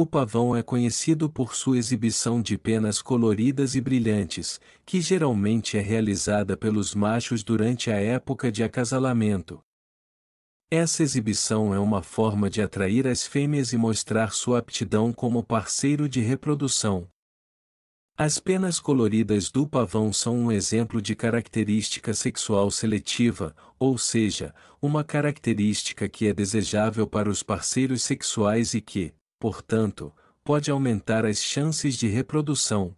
O pavão é conhecido por sua exibição de penas coloridas e brilhantes, que geralmente é realizada pelos machos durante a época de acasalamento. Essa exibição é uma forma de atrair as fêmeas e mostrar sua aptidão como parceiro de reprodução. As penas coloridas do pavão são um exemplo de característica sexual seletiva, ou seja, uma característica que é desejável para os parceiros sexuais e que, portanto, pode aumentar as chances de reprodução.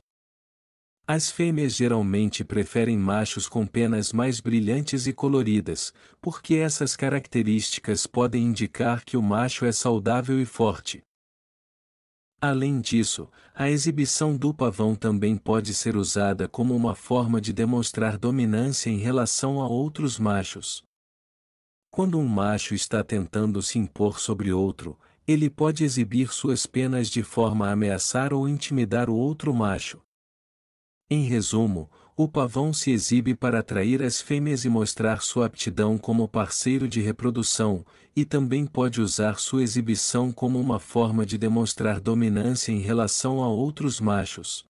As fêmeas geralmente preferem machos com penas mais brilhantes e coloridas, porque essas características podem indicar que o macho é saudável e forte. Além disso, a exibição do pavão também pode ser usada como uma forma de demonstrar dominância em relação a outros machos. Quando um macho está tentando se impor sobre outro, ele pode exibir suas penas de forma a ameaçar ou intimidar o outro macho. Em resumo, o pavão se exibe para atrair as fêmeas e mostrar sua aptidão como parceiro de reprodução, e também pode usar sua exibição como uma forma de demonstrar dominância em relação a outros machos.